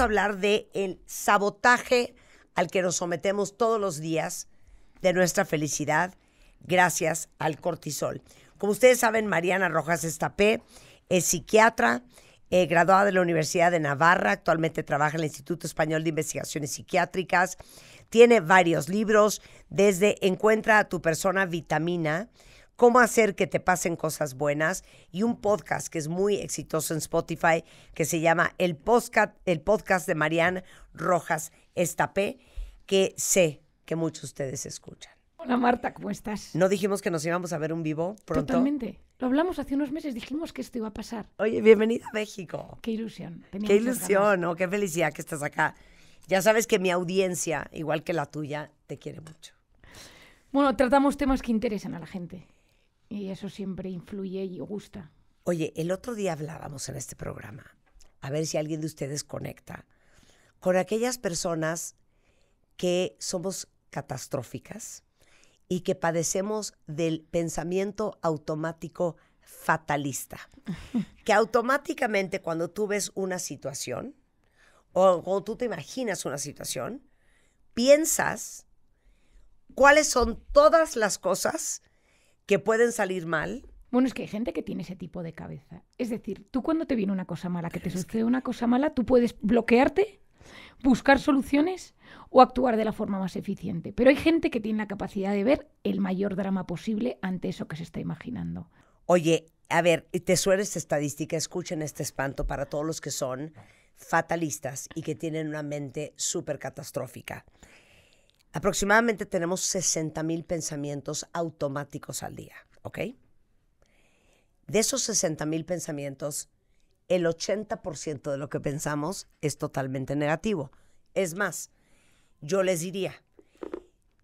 a hablar de el sabotaje al que nos sometemos todos los días de nuestra felicidad gracias al cortisol. Como ustedes saben, Mariana Rojas Estapé e, es psiquiatra, eh, graduada de la Universidad de Navarra, actualmente trabaja en el Instituto Español de Investigaciones Psiquiátricas, tiene varios libros, desde Encuentra a tu persona vitamina, cómo hacer que te pasen cosas buenas y un podcast que es muy exitoso en Spotify que se llama El Podcast, el podcast de Marianne Rojas Estapé, que sé que muchos de ustedes escuchan. Hola Marta, ¿cómo estás? ¿No dijimos que nos íbamos a ver un vivo pronto? Totalmente. Lo hablamos hace unos meses, dijimos que esto iba a pasar. Oye, bienvenida a México. Qué ilusión. qué ilusión, ¿no? Qué felicidad que estás acá. Ya sabes que mi audiencia, igual que la tuya, te quiere mucho. Bueno, tratamos temas que interesan a la gente y eso siempre influye y gusta. Oye, el otro día hablábamos en este programa, a ver si alguien de ustedes conecta, con aquellas personas que somos catastróficas y que padecemos del pensamiento automático fatalista, que automáticamente cuando tú ves una situación o cuando tú te imaginas una situación, piensas cuáles son todas las cosas que pueden salir mal. Bueno, es que hay gente que tiene ese tipo de cabeza. Es decir, tú cuando te viene una cosa mala, que te sucede una cosa mala, tú puedes bloquearte, buscar soluciones o actuar de la forma más eficiente. Pero hay gente que tiene la capacidad de ver el mayor drama posible ante eso que se está imaginando. Oye, a ver, te sueres esta estadística, escuchen este espanto para todos los que son fatalistas y que tienen una mente súper catastrófica. Aproximadamente tenemos 60 mil pensamientos automáticos al día, ¿ok? De esos 60 mil pensamientos, el 80% de lo que pensamos es totalmente negativo. Es más, yo les diría,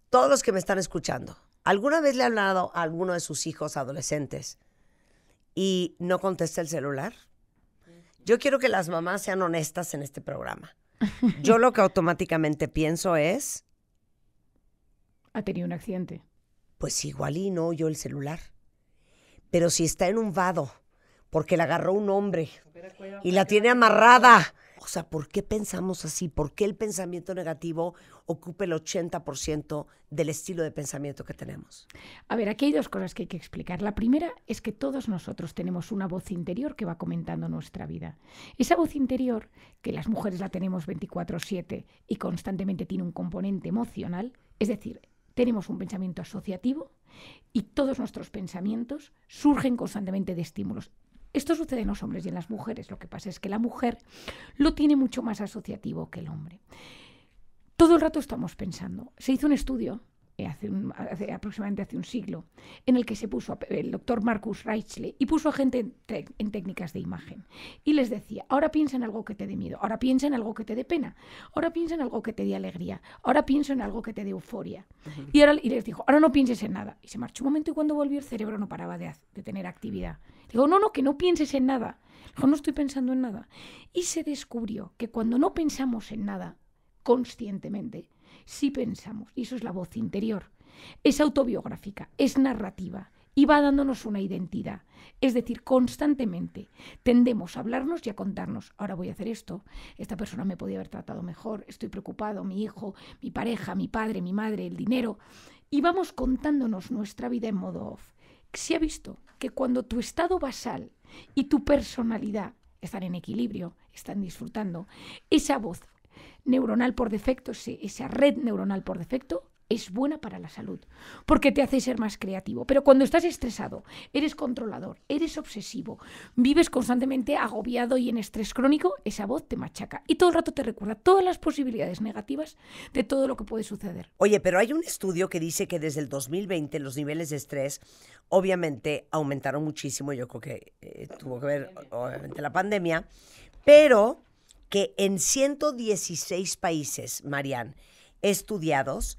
todos los que me están escuchando, ¿alguna vez le han hablado a alguno de sus hijos adolescentes y no contesta el celular? Yo quiero que las mamás sean honestas en este programa. Yo lo que automáticamente pienso es, ha tenido un accidente. Pues igual y no oyó el celular. Pero si está en un vado, porque la agarró un hombre y la tiene amarrada. O sea, ¿por qué pensamos así? ¿Por qué el pensamiento negativo ocupa el 80% del estilo de pensamiento que tenemos? A ver, aquí hay dos cosas que hay que explicar. La primera es que todos nosotros tenemos una voz interior que va comentando nuestra vida. Esa voz interior, que las mujeres la tenemos 24/7 y constantemente tiene un componente emocional, es decir, tenemos un pensamiento asociativo y todos nuestros pensamientos surgen constantemente de estímulos. Esto sucede en los hombres y en las mujeres. Lo que pasa es que la mujer lo tiene mucho más asociativo que el hombre. Todo el rato estamos pensando. Se hizo un estudio eh, hace, aproximadamente hace un siglo, en el que se puso el doctor Marcus Reichle y puso a gente en, técnicas de imagen. Y les decía, ahora piensa en algo que te dé miedo, ahora piensa en algo que te dé pena, ahora piensa en algo que te dé alegría, ahora piensa en algo que te dé euforia. y, y les dijo, ahora no pienses en nada. Y se marchó un momento y cuando volvió el cerebro no paraba de, tener actividad. Digo, no, no, que no pienses en nada. Dijo, no estoy pensando en nada. Y se descubrió que cuando no pensamos en nada conscientemente, si pensamos, y eso es la voz interior, es autobiográfica, es narrativa y va dándonos una identidad. Es decir, constantemente tendemos a hablarnos y a contarnos, ahora voy a hacer esto, esta persona me podía haber tratado mejor, estoy preocupado, mi hijo, mi pareja, mi padre, mi madre, el dinero, y vamos contándonos nuestra vida en modo off. Se ha visto que cuando tu estado basal y tu personalidad están en equilibrio, están disfrutando, esa voz neuronal por defecto, esa red neuronal por defecto, es buena para la salud, porque te hace ser más creativo. Pero cuando estás estresado, eres controlador, eres obsesivo, vives constantemente agobiado y en estrés crónico, esa voz te machaca y todo el rato te recuerda todas las posibilidades negativas de todo lo que puede suceder. Oye, pero hay un estudio que dice que desde el 2020 los niveles de estrés obviamente aumentaron muchísimo, yo creo que eh, tuvo que ver obviamente la pandemia, pero que en 116 países, Marian, estudiados,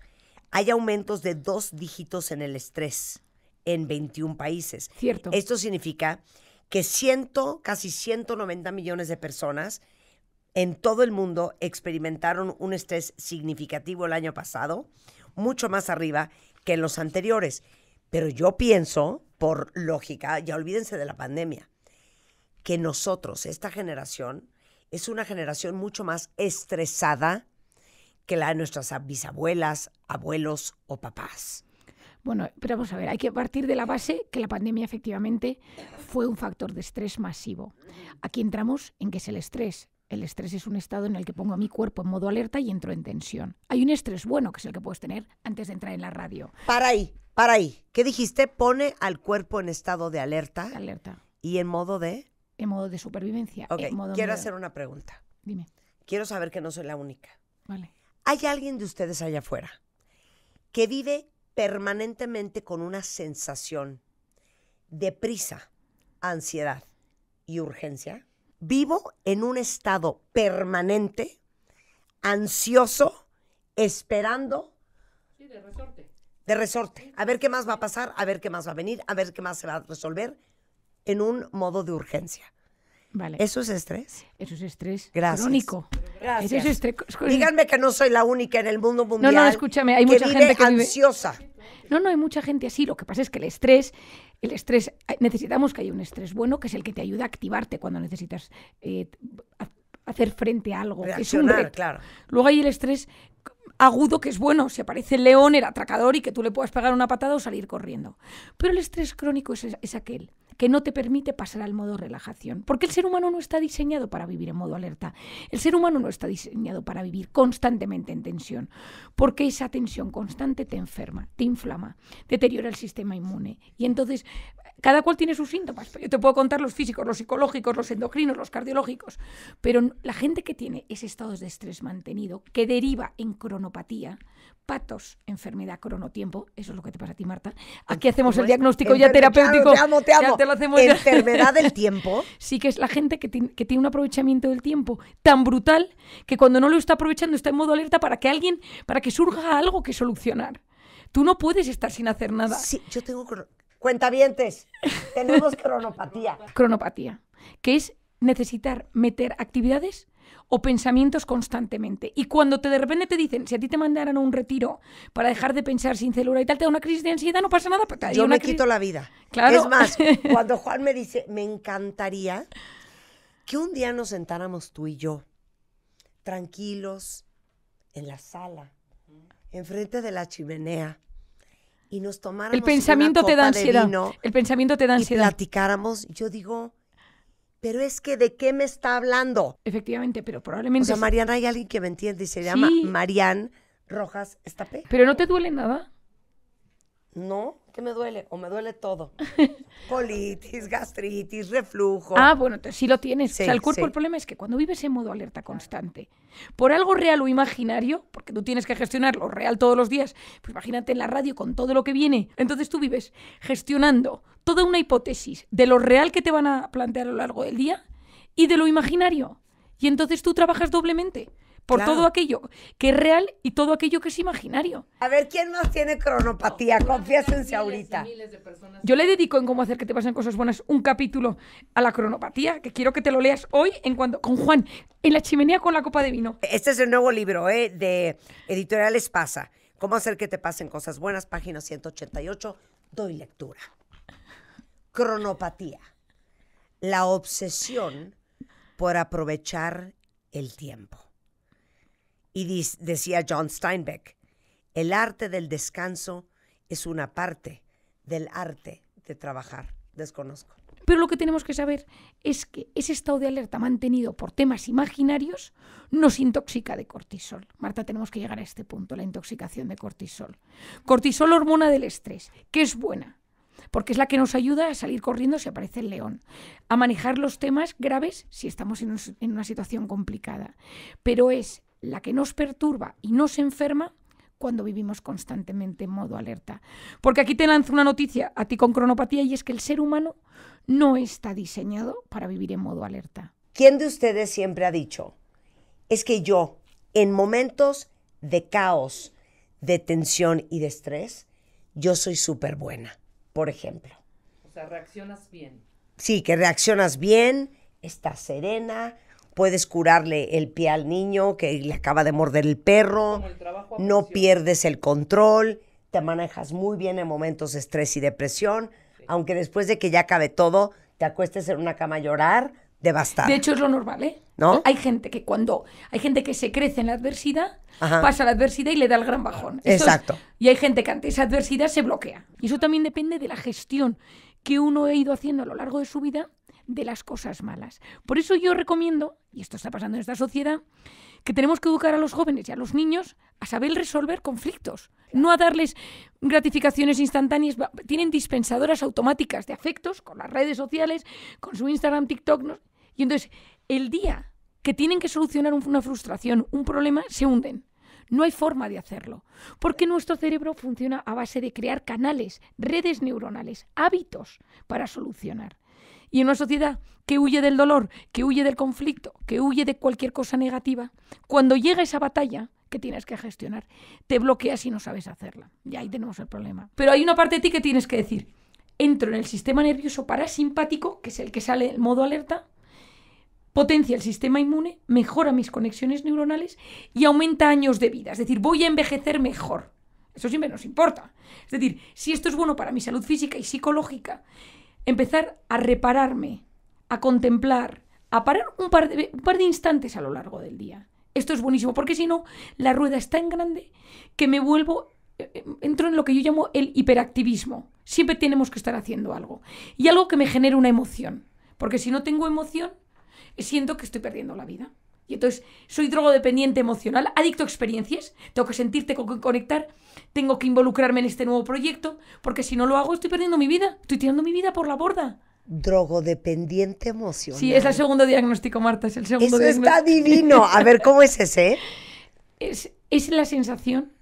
hay aumentos de dos dígitos en el estrés en 21 países. Cierto. Esto significa que ciento, casi 190 millones de personas en todo el mundo experimentaron un estrés significativo el año pasado, mucho más arriba que en los anteriores. Pero yo pienso, por lógica, ya olvídense de la pandemia, que nosotros, esta generación, es una generación mucho más estresada que la de nuestras bisabuelas, abuelos o papás. Bueno, pero vamos a ver, hay que partir de la base que la pandemia efectivamente fue un factor de estrés masivo. Aquí entramos en qué es el estrés. El estrés es un estado en el que pongo a mi cuerpo en modo alerta y entro en tensión. Hay un estrés bueno, que es el que puedes tener antes de entrar en la radio. Para ahí, para ahí. ¿Qué dijiste? Pone al cuerpo en estado de alerta. Alerta. Y en modo de en modo de supervivencia. quiero hacer una pregunta. Dime. Quiero saber que no soy la única. Vale. ¿Hay alguien de ustedes allá afuera que vive permanentemente con una sensación de prisa, ansiedad y urgencia? Vivo en un estado permanente, ansioso, esperando. Sí, de resorte. De resorte. A ver qué más va a pasar, a ver qué más va a venir, a ver qué más se va a resolver en un modo de urgencia. Vale. ¿Eso es estrés? Eso es estrés Gracias. crónico. Gracias. es estrés. Díganme que no soy la única en el mundo mundial. No, no, escúchame, hay mucha gente ansiosa. No, no, hay mucha gente así. Lo que pasa es que el estrés, el estrés, necesitamos que haya un estrés bueno, que es el que te ayuda a activarte cuando necesitas eh, hacer frente a algo. Reaccionar, es claro. Luego hay el estrés agudo que es bueno. Si aparece el león, era atracador y que tú le puedas pegar una patada o salir corriendo. Pero el estrés crónico es, es aquel que no te permite pasar al modo relajación, porque el ser humano no está diseñado para vivir en modo alerta. El ser humano no está diseñado para vivir constantemente en tensión, porque esa tensión constante te enferma, te inflama, deteriora el sistema inmune. Y entonces cada cual tiene sus síntomas. Yo te puedo contar los físicos, los psicológicos, los endocrinos, los cardiológicos. Pero la gente que tiene ese estado de estrés mantenido, que deriva en cronopatía, patos, enfermedad, cronotiempo, eso es lo que te pasa a ti, Marta. Aquí hacemos el diagnóstico ya terapéutico. Te amo, te amo. Enfermedad del tiempo. Sí, que es la gente que, tiene un aprovechamiento del tiempo tan brutal que cuando no lo está aprovechando está en modo alerta para que alguien, para que surja algo que solucionar. Tú no puedes estar sin hacer nada. Sí, yo tengo Cuentavientes, tenemos cronopatía. Cronopatía, que es necesitar meter actividades o pensamientos constantemente. Y cuando te de repente te dicen, si a ti te mandaran a un retiro para dejar de pensar sin celular y tal, te da una crisis de ansiedad, no pasa nada. para Yo me quito la vida. Claro. Es más, cuando Juan me dice, me encantaría que un día nos sentáramos tú y yo, tranquilos, en la sala, enfrente de la chimenea, y nos tomáramos el pensamiento te da ansiedad. el pensamiento te da ansiedad. Y platicáramos, yo digo, pero es que ¿de qué me está hablando? Efectivamente, pero probablemente... O sea, Mariana, hay alguien que me entiende y se llama Marian Rojas Estapé. ¿Pero no te duele nada? No, que me duele? O me duele todo. Colitis, gastritis, reflujo. Ah, bueno, sí lo tienes. o sea, el cuerpo, el problema es que cuando vives en modo alerta constante, por algo real o imaginario, porque tú tienes que gestionar lo real todos los días, pues imagínate en la radio con todo lo que viene. Entonces tú vives gestionando toda una hipótesis de lo real que te van a plantear a lo largo del día y de lo imaginario. Y entonces tú trabajas doblemente por todo aquello que es real y todo aquello que es imaginario. A ver, ¿quién más tiene cronopatía? No, en ahorita. Yo le dedico en cómo hacer que te pasen cosas buenas un capítulo a la cronopatía, que quiero que te lo leas hoy en cuando, con Juan, en la chimenea con la copa de vino. Este es el nuevo libro ¿eh? de Editorial Espasa. Cómo hacer que te pasen cosas buenas, página 188, doy lectura. Cronopatía. La obsesión por aprovechar el tiempo. Y decía John Steinbeck, el arte del descanso es una parte del arte de trabajar. Desconozco. Pero lo que tenemos que saber es que ese estado de alerta mantenido por temas imaginarios nos intoxica de cortisol. Marta, tenemos que llegar a este punto, la intoxicación de cortisol. Cortisol, hormona del estrés, que es buena, porque es la que nos ayuda a salir corriendo si aparece el león, a manejar los temas graves si estamos en, en, una situación complicada. Pero es la que nos perturba y nos enferma cuando vivimos constantemente en modo alerta. Porque aquí te lanzo una noticia a ti con cronopatía y es que el ser humano no está diseñado para vivir en modo alerta. ¿Quién de ustedes siempre ha dicho? Es que yo, en momentos de caos, de tensión y de estrés, yo soy súper buena, por ejemplo. O sea, reaccionas bien. Sí, que reaccionas bien, estás serena, puedes curarle el pie al niño que le acaba de morder el perro, no pierdes el control, te manejas muy bien en momentos de estrés y depresión, aunque después de que ya acabe todo, te acuestes en una cama a llorar, devastada. De hecho es lo normal, ¿eh? Hay gente que cuando hay gente que se crece en la adversidad, pasa la adversidad y le da el gran bajón. Exacto. y hay gente que ante esa adversidad se bloquea. Y eso también depende de la gestión que uno ha ido haciendo a lo largo de su vida de las cosas malas. Por eso yo recomiendo, y esto está pasando en esta sociedad, que tenemos que educar a los jóvenes y a los niños a saber resolver conflictos, no a darles gratificaciones instantáneas. Tienen dispensadoras automáticas de afectos con las redes sociales, con su Instagram, TikTok. ¿no? Y entonces, el día que tienen que solucionar una frustración, un problema, se hunden. No hay forma de hacerlo, porque nuestro cerebro funciona a base de crear canales, redes neuronales, hábitos para solucionar. Y en una sociedad que huye del dolor, que huye del conflicto, que huye de cualquier cosa negativa, cuando llega esa batalla que tienes que gestionar, te bloqueas y no sabes hacerla. Y ahí tenemos el problema. Pero hay una parte de ti que tienes que decir, entro en el sistema nervioso parasimpático, que es el que sale en modo alerta, potencia el sistema inmune, mejora mis conexiones neuronales y aumenta años de vida. Es decir, voy a envejecer mejor. Eso siempre nos importa. Es decir, si esto es bueno para mi salud física y psicológica, empezar a repararme, a contemplar, a parar un par, de, un par de instantes a lo largo del día. Esto es buenísimo, porque si no, la rueda es tan grande que me vuelvo, eh, eh, entro en lo que yo llamo el hiperactivismo. Siempre tenemos que estar haciendo algo. Y algo que me genere una emoción, porque si no tengo emoción, siento que estoy perdiendo la vida. Y entonces, soy drogodependiente emocional, adicto a experiencias, tengo que sentirte con que conectar, tengo que involucrarme en este nuevo proyecto, porque si no lo hago estoy perdiendo mi vida, estoy tirando mi vida por la borda. Drogodependiente emocional. Sí, es el segundo diagnóstico, Marta, es el segundo Eso está divino. A ver, ¿cómo es ese? Eh? Es, es la sensación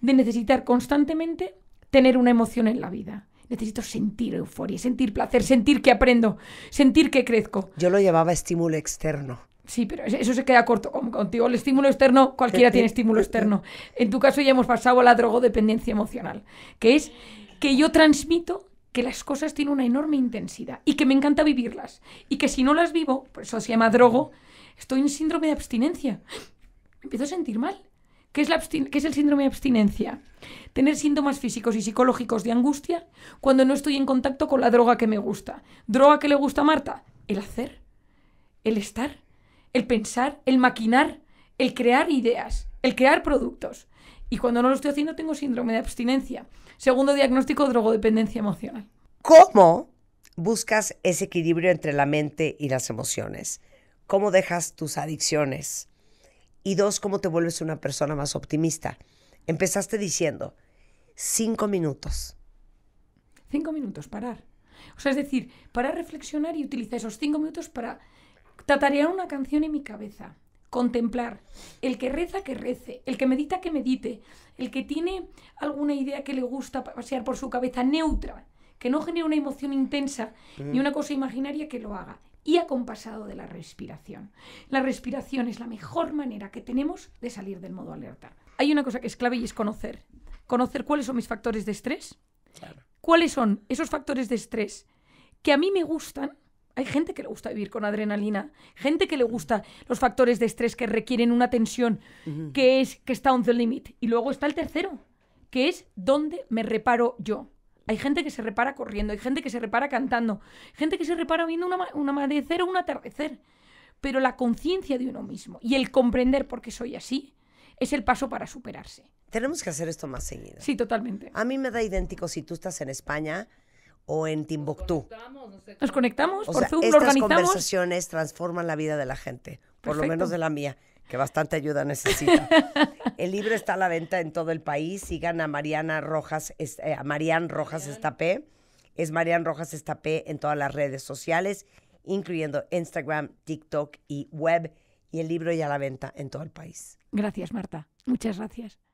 de necesitar constantemente tener una emoción en la vida. Necesito sentir euforia, sentir placer, sentir que aprendo, sentir que crezco. Yo lo llevaba estímulo externo. Sí, pero eso se queda corto contigo. El estímulo externo, cualquiera tiene estímulo externo. En tu caso ya hemos pasado a la drogodependencia emocional, que es que yo transmito que las cosas tienen una enorme intensidad y que me encanta vivirlas. Y que si no las vivo, por eso se llama drogo, estoy en síndrome de abstinencia. empiezo a sentir mal. ¿Qué es, la ¿Qué es el síndrome de abstinencia? Tener síntomas físicos y psicológicos de angustia cuando no estoy en contacto con la droga que me gusta. ¿Droga que le gusta a Marta? El hacer, el estar el pensar, el maquinar, el crear ideas, el crear productos. Y cuando no lo estoy haciendo tengo síndrome de abstinencia. Segundo diagnóstico, drogodependencia emocional. ¿Cómo buscas ese equilibrio entre la mente y las emociones? ¿Cómo dejas tus adicciones? Y dos, ¿cómo te vuelves una persona más optimista? Empezaste diciendo, cinco minutos. Cinco minutos, parar. O sea, es decir, para reflexionar y utilizar esos cinco minutos para Tatarear una canción en mi cabeza, contemplar. El que reza, que rece. El que medita, que medite. El que tiene alguna idea que le gusta pasear por su cabeza, neutra, que no genere una emoción intensa ni mm. una cosa imaginaria, que lo haga. Y acompasado de la respiración. La respiración es la mejor manera que tenemos de salir del modo alerta. Hay una cosa que es clave y es conocer. Conocer cuáles son mis factores de estrés. ¿Cuáles son esos factores de estrés que a mí me gustan hay gente que le gusta vivir con adrenalina, gente que le gusta los factores de estrés que requieren una tensión que es que está on the limit. Y luego está el tercero, que es dónde me reparo yo. Hay gente que se repara corriendo, hay gente que se repara cantando, gente que se repara viendo una, un amanecer o un atardecer. Pero la conciencia de uno mismo y el comprender por qué soy así es el paso para superarse. Tenemos que hacer esto más seguido. Sí, totalmente. A mí me da idéntico si tú estás en España, o en Timbuktu. Nos conectamos, por Zoom, estas conversaciones transforman la vida de la gente, por lo menos de la mía, que bastante ayuda necesita. el libro está a la venta en todo el país. Sigan a Mariana Rojas, eh, a Marian Rojas Estapé. Es Marian Rojas Estapé en todas las redes sociales, incluyendo Instagram, TikTok y web. Y el libro ya a la venta en todo el país. Gracias, Marta. Muchas gracias.